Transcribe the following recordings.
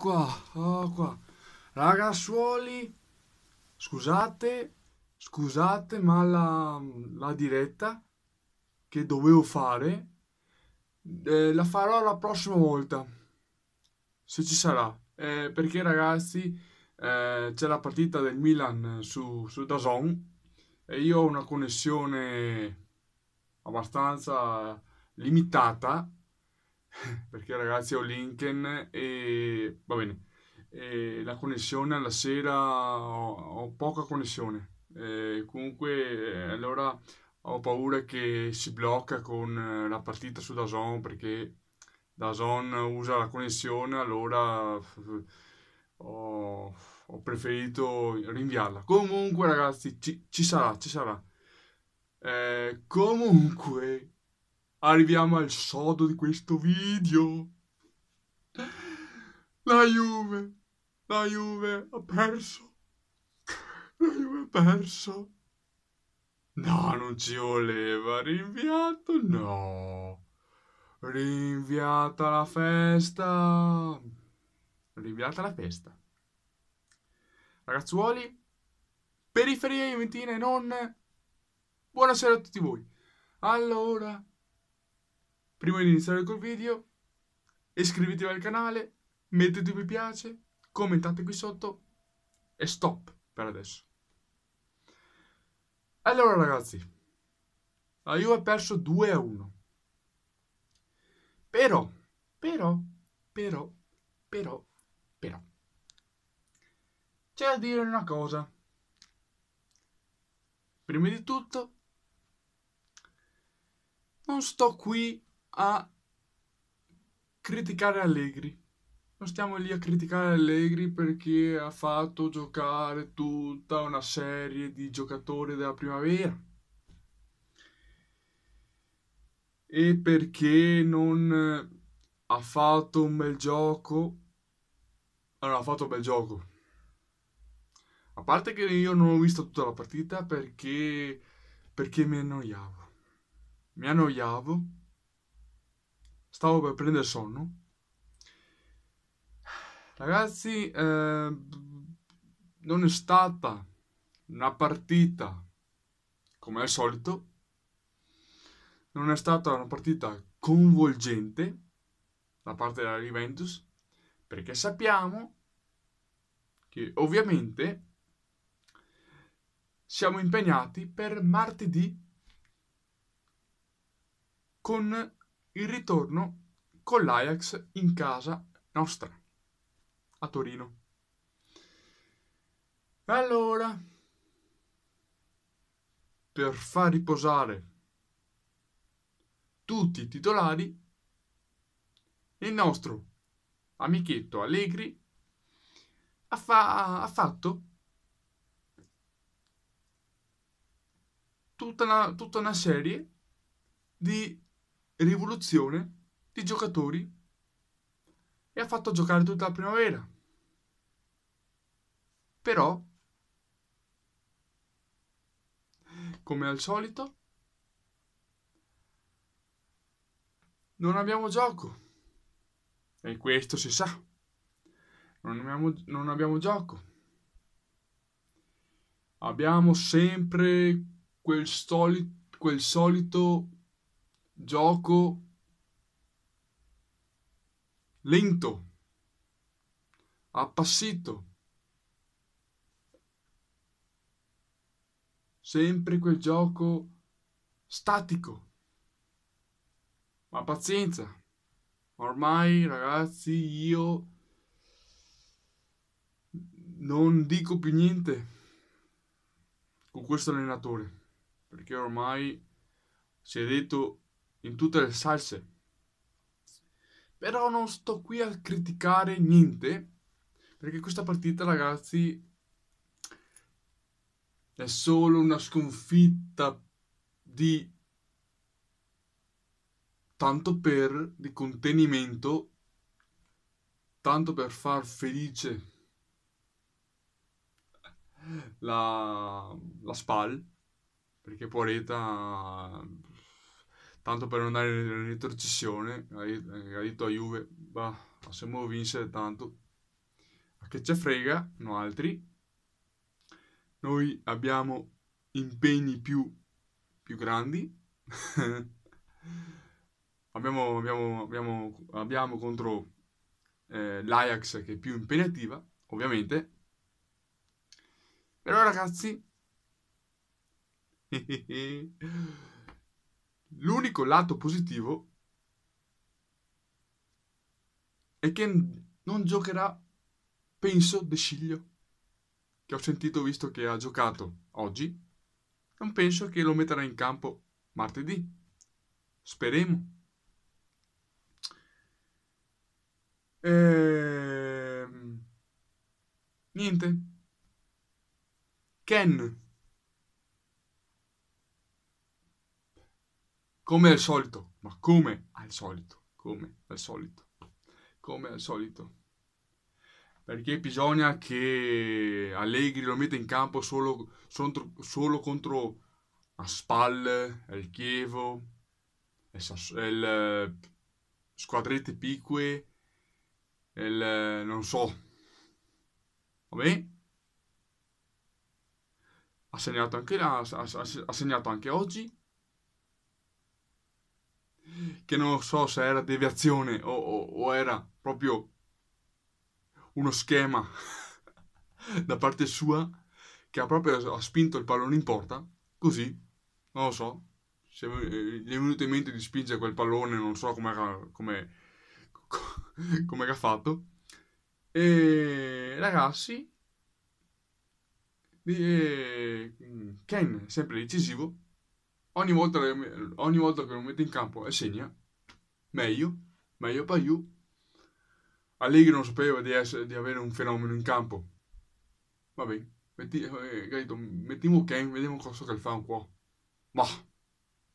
qua, oh qua. Ragazzuoli, scusate, scusate, ma la, la diretta che dovevo fare eh, la farò la prossima volta, se ci sarà. Eh, perché ragazzi eh, c'è la partita del Milan su, su Dazon e io ho una connessione abbastanza limitata perché ragazzi ho Lincoln e va bene, e la connessione alla sera ho, ho poca connessione. E comunque eh, allora ho paura che si blocca con eh, la partita su Dazon perché Dazon usa la connessione, allora ho, ho preferito rinviarla. Comunque ragazzi ci, ci sarà, ci sarà. Eh, comunque Arriviamo al sodo di questo video. La Juve, la Juve ha perso. La Juve ha perso. No, non ci voleva. Rinviato, no. Rinviata la festa. Rinviata la festa. Ragazzuoli, periferia juventine non... Buonasera a tutti voi. Allora, prima di iniziare col video, iscrivetevi al canale, mettete un mi piace, commentate qui sotto e stop per adesso. Allora ragazzi, la Juve ha perso 2 a 1. Però, però, però, però, però, c'è da dire una cosa. Prima di tutto, non sto qui a criticare Allegri. Non stiamo lì a criticare Allegri perché ha fatto giocare tutta una serie di giocatori della primavera. E perché non ha fatto un bel gioco. Allora, ah, ha fatto un bel gioco. A parte che io non ho visto tutta la partita perché, perché mi annoiavo. Mi annoiavo stavo per prendere sonno. Ragazzi, eh, non è stata una partita come al solito, non è stata una partita coinvolgente da parte della Juventus, perché sappiamo che ovviamente siamo impegnati per martedì con il ritorno con l'Ajax in casa nostra, a Torino. Allora, per far riposare tutti i titolari, il nostro amichetto Allegri ha, fa- ha fatto tutta una, tutta una serie di rivoluzione di giocatori e ha fatto giocare tutta la primavera. Però, come al solito, non abbiamo gioco. E questo si sa. Non abbiamo, non abbiamo gioco. Abbiamo sempre quel, soli, quel solito gioco lento, appassito. Sempre quel gioco statico. Ma pazienza. Ormai, ragazzi, io non dico più niente con questo allenatore, perché ormai si è detto in tutte le salse. Però non sto qui a criticare niente, perché questa partita, ragazzi, è solo una sconfitta di tanto per di contenimento, tanto per far felice la, la SPAL, perché Poeta tanto per non andare in retrocessione, ha eh, detto a Juve, bah, possiamo vincere tanto, a che ce frega, no altri. Noi abbiamo impegni più, più grandi, abbiamo, abbiamo, abbiamo, abbiamo, contro eh, l'Ajax che è più impegnativa, ovviamente. Però ragazzi... L'unico lato positivo è che non giocherà, penso, De Sciglio, che ho sentito visto che ha giocato oggi. Non penso che lo metterà in campo martedì. Speremo. Ehm... Niente. Ken Come al solito, ma come al solito, come al solito, come al solito. Perché bisogna che Allegri lo metta in campo solo, solo, solo contro Aspal, il Chievo, le Sass- il eh, Squadrette Picque, il, eh, non so. Va bene? Ha segnato anche, la, ha, ha, ha segnato anche oggi che non so se era deviazione o, o, o era proprio uno schema da parte sua che ha proprio ha spinto il pallone in porta, così, non lo so, se eh, gli è venuto in mente di spingere quel pallone, non so come ha fatto. E ragazzi, eh, e, Ken sempre decisivo, ogni volta che, ogni volta che lo mette in campo e segna, meglio, meglio per you. Allegri non sapeva di, essere, di avere un fenomeno in campo. Va bene, metti, eh, mettiamo Ken, vediamo cosa che fa un po'. Ma,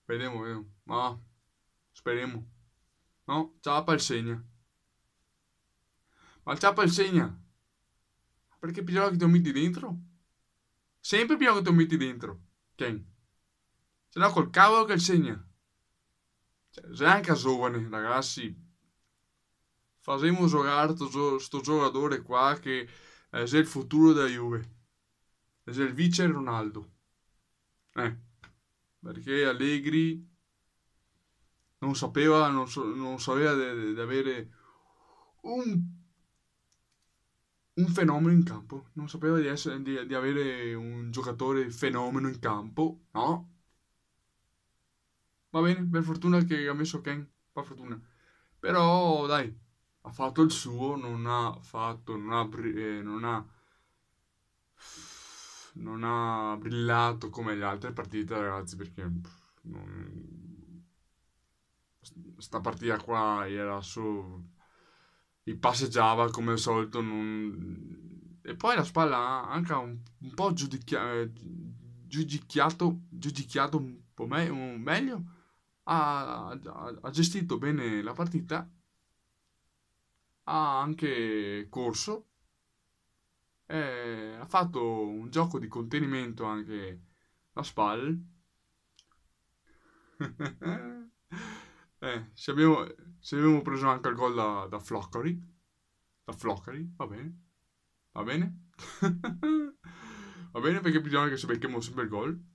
vediamo, vediamo, ma, speriamo. No, Ciappa il segna. Ma il Ciappa il segna. Perché bisogna che ti metti dentro? Sempre bisogna che ti metti dentro, Ken. Se no col cavolo che segna. Cioè, anche a giovane, ragazzi. Faremo giocare questo giocatore qua che è eh, il futuro della Juve. È il vice Ronaldo. Eh, perché Allegri non sapeva, non, so, non sapeva di avere un, un, fenomeno in campo. Non sapeva di, essere, di, di avere un giocatore fenomeno in campo, no? va bene, per fortuna che ha messo Ken, per fortuna. Però dai, ha fatto il suo, non ha fatto, non ha, eh, non ha, non ha brillato come le altre partite, ragazzi, perché pff, non... sta partita qua era su, Il passeggiava come al solito, non... E poi la spalla ha anche un, un po' giudicchiato, eh, giudicchiato, un po' me- meglio ha, ha, gestito bene la partita, ha anche corso, ha fatto un gioco di contenimento anche la SPAL. eh, se abbiamo, se abbiamo preso anche il gol da, da Floccari, da Floccari, va bene, va bene. Va bene perché bisogna che se becchiamo sempre il gol.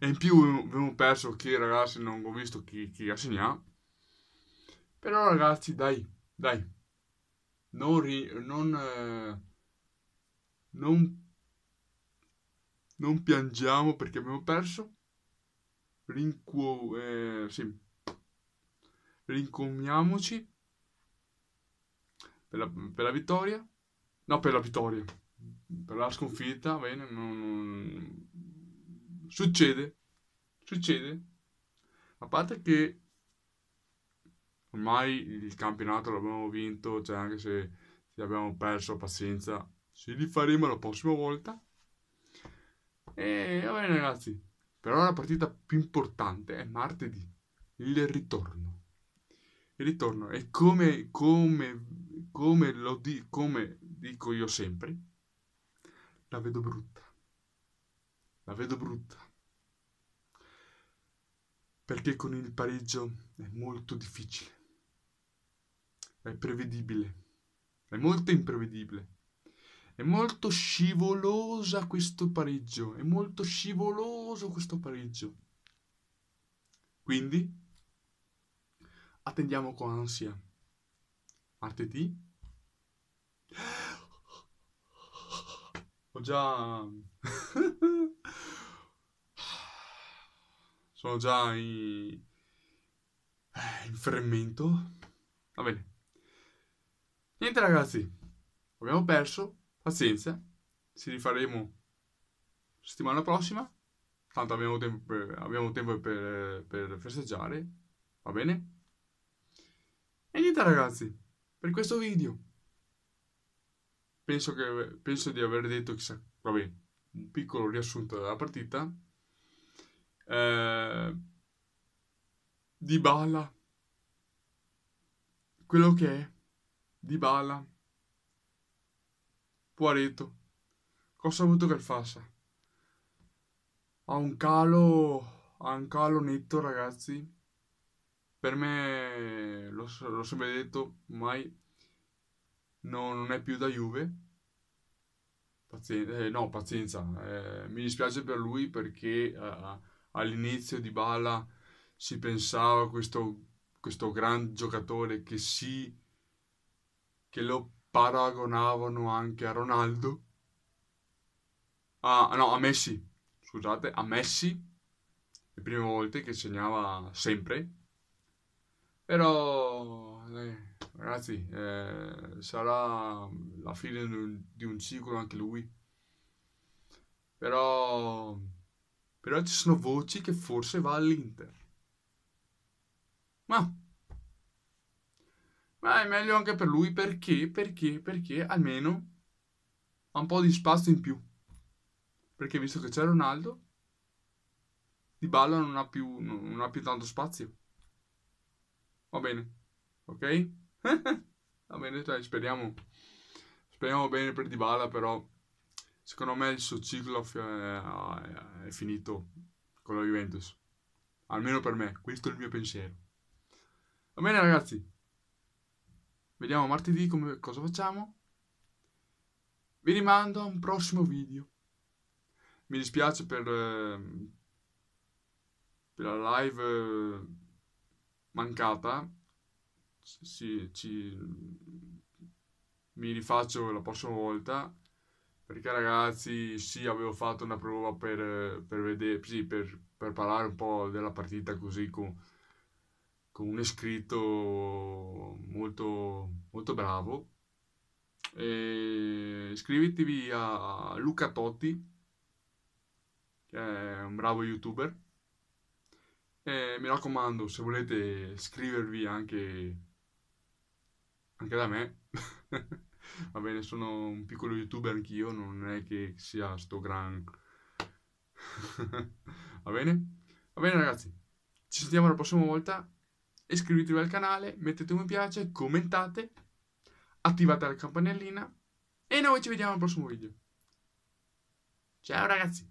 E in più abbiamo perso chi, ragazzi, non ho visto chi, chi ha segnato. Però, ragazzi, dai, dai. Non... Ri, non, eh, non, non piangiamo perché abbiamo perso. Rincu... Eh, sì. Rincomiamoci per la, per la vittoria. No, per la vittoria. Per la sconfitta, bene, non, non Succede, succede. A parte che ormai il campionato l'abbiamo vinto, cioè anche se abbiamo perso pazienza, ci rifaremo la prossima volta. E va bene ragazzi, però la partita più importante è martedì, il ritorno. Il ritorno è come, come, come lo di, come dico io sempre, la vedo brutta la vedo brutta. Perché con il pareggio è molto difficile. È prevedibile. È molto imprevedibile. È molto scivolosa questo pareggio. È molto scivoloso questo pareggio. Quindi attendiamo con ansia. Martedì. Ho già... sono già in, eh, in fermento. Va bene. Niente ragazzi, abbiamo perso, pazienza, ci rifaremo settimana prossima, tanto abbiamo tempo per, abbiamo tempo per, per festeggiare, va bene? E niente ragazzi, per questo video penso, che, penso di aver detto chissà, vabbè, un piccolo riassunto della partita eh, Di Bala, quello che è, Di Bala, Puareto, cosa ha avuto che faccia? Ha un calo, ha un calo netto ragazzi, per me, l'ho, l'ho sempre detto, mai no, non è più da Juve, Pazienza, eh, no, pazienza, eh, mi dispiace per lui perché eh, all'inizio di Bala si pensava questo, questo gran giocatore che si che lo paragonavano anche a Ronaldo ah no a Messi scusate a Messi le prime volte che segnava sempre però eh, ragazzi eh, sarà la fine di un ciclo anche lui però però ci sono voci che forse va all'Inter. Ma... Ma è meglio anche per lui perché, perché, perché almeno ha un po' di spazio in più. Perché visto che c'è Ronaldo, Di Balla non ha più, non ha più tanto spazio. Va bene, ok? Va bene, dai, speriamo. Speriamo bene per Di Balla, però secondo me il suo ciclo è finito con la Juventus. Almeno per me, questo è il mio pensiero. Va bene ragazzi, vediamo martedì come, cosa facciamo. Vi rimando a un prossimo video. Mi dispiace per, eh, per la live eh, mancata. ci, ci, mi rifaccio la prossima volta perché ragazzi sì avevo fatto una prova per, per vedere sì, per, per parlare un po' della partita così con, con un iscritto molto, molto bravo e iscrivitevi a Luca Totti che è un bravo youtuber e mi raccomando se volete iscrivervi anche anche da me Va bene, sono un piccolo youtuber anch'io, non è che sia sto gran... Va bene? Va bene ragazzi, ci sentiamo la prossima volta. Iscrivetevi al canale, mettete un mi piace, commentate, attivate la campanellina e noi ci vediamo al prossimo video. Ciao ragazzi!